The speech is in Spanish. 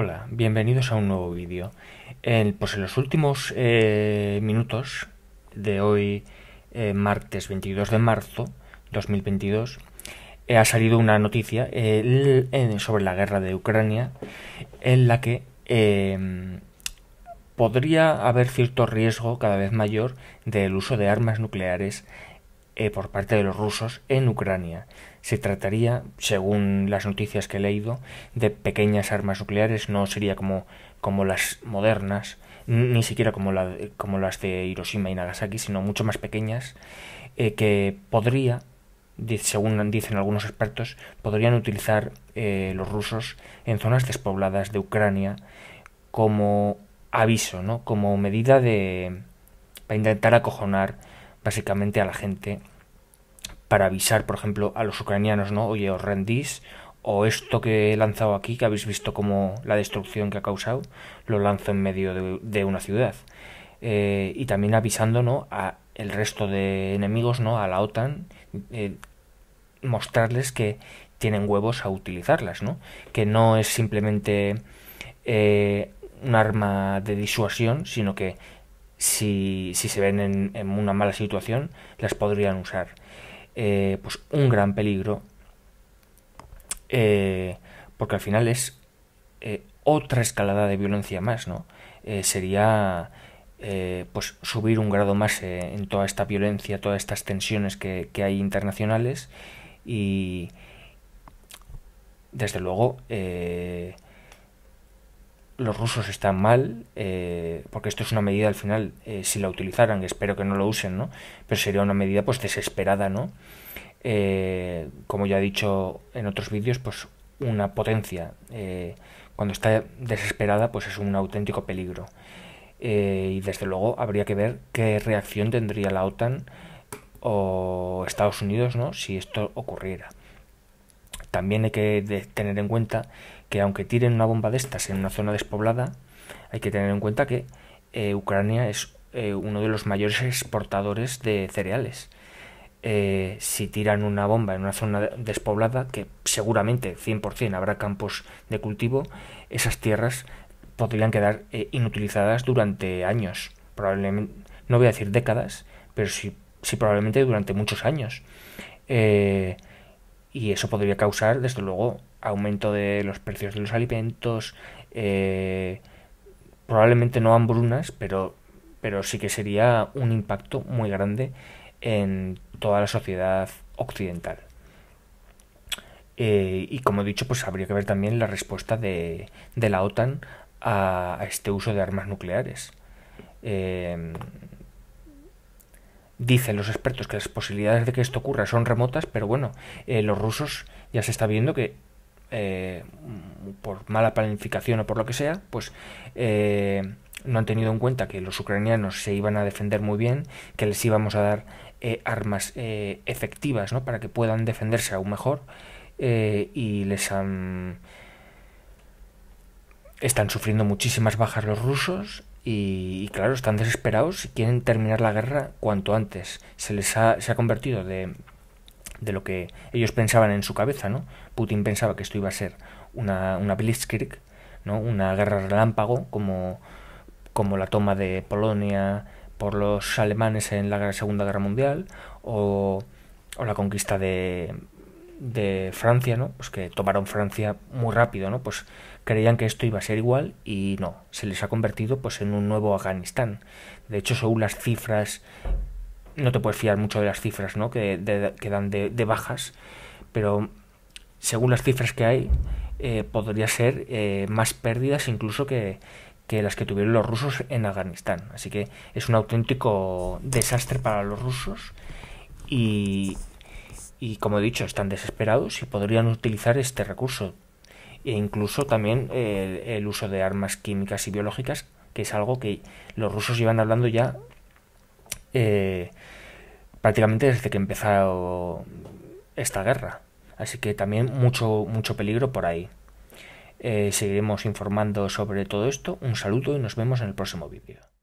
Hola, bienvenidos a un nuevo vídeo. En, pues en los últimos eh, minutos de hoy, eh, martes 22 de marzo 2022, eh, ha salido una noticia sobre la guerra de Ucrania en la que em, podría haber cierto riesgo cada vez mayor del uso de armas nucleares eh, por parte de los rusos en Ucrania. Se trataría, según las noticias que he leído, de pequeñas armas nucleares, no sería como, como las modernas, ni siquiera como, la, como las de Hiroshima y Nagasaki, sino mucho más pequeñas, eh, que podría según dicen algunos expertos, podrían utilizar eh, los rusos en zonas despobladas de Ucrania como aviso, ¿no? como medida de para intentar acojonar básicamente a la gente para avisar, por ejemplo, a los ucranianos, ¿no? Oye, os rendís, o esto que he lanzado aquí, que habéis visto como la destrucción que ha causado, lo lanzo en medio de, una ciudad. Eh, y también avisando, ¿no? A el resto de enemigos, ¿no? A la OTAN, eh, mostrarles que tienen huevos a utilizarlas, ¿no? Que no es simplemente eh, un arma de disuasión, sino que si, si se ven en, una mala situación, las podrían usar. Eh, pues un gran peligro, eh, porque al final es eh, otra escalada de violencia más, ¿no? sería pues subir un grado más en toda esta violencia, todas estas tensiones que, que hay internacionales y desde luego los rusos están mal, eh, porque esto es una medida al final, eh, si la utilizaran, espero que no lo usen, ¿no? Pero sería una medida pues desesperada, ¿no? Eh, como ya he dicho en otros vídeos, pues una potencia, cuando está desesperada, pues es un auténtico peligro. y desde luego habría que ver qué reacción tendría la OTAN o Estados Unidos, ¿no? Si esto ocurriera. También hay que tener en cuenta que aunque tiren una bomba de estas en una zona despoblada, hay que tener en cuenta que eh, Ucrania es eh, uno de los mayores exportadores de cereales. Eh, si tiran una bomba en una zona despoblada, que seguramente 100% habrá campos de cultivo, esas tierras podrían quedar inutilizadas durante años, probablemente, no voy a decir décadas, pero sí, sí probablemente durante muchos años. Y eso podría causar, desde luego, aumento de los precios de los alimentos, eh, probablemente no hambrunas, pero, pero sí que sería un impacto muy grande en toda la sociedad occidental. Eh, y como he dicho, pues habría que ver también la respuesta de, de la OTAN a, este uso de armas nucleares. Eh, Dicen los expertos que las posibilidades de que esto ocurra son remotas, pero bueno, eh, los rusos ya se está viendo que eh, por mala planificación o por lo que sea, pues eh, no han tenido en cuenta que los ucranianos se iban a defender muy bien, que les íbamos a dar armas efectivas para que puedan defenderse aún mejor y les han... Están sufriendo muchísimas bajas los rusos y, claro, están desesperados y quieren terminar la guerra cuanto antes. Se les ha, se ha convertido de, de lo que ellos pensaban en su cabeza, ¿no? Putin pensaba que esto iba a ser una, una blitzkrieg, ¿no? Una guerra relámpago, como, como la toma de Polonia por los alemanes en la Segunda Guerra Mundial, o, o la conquista de de Francia, ¿no? Pues que tomaron Francia muy rápido, ¿no? Pues creían que esto iba a ser igual y no, se les ha convertido pues en un nuevo Afganistán. De hecho, según las cifras, no te puedes fiar mucho de las cifras, ¿no? Que, dan de, bajas, pero según las cifras que hay, eh, podría ser eh, más pérdidas incluso que, que las que tuvieron los rusos en Afganistán. Así que es un auténtico desastre para los rusos y, y como he dicho están desesperados y podrían utilizar este recurso e incluso también eh, el uso de armas químicas y biológicas que es algo que los rusos llevan hablando ya eh, prácticamente desde que empezó esta guerra así que también mucho mucho peligro por ahí eh, seguiremos informando sobre todo esto un saludo y nos vemos en el próximo vídeo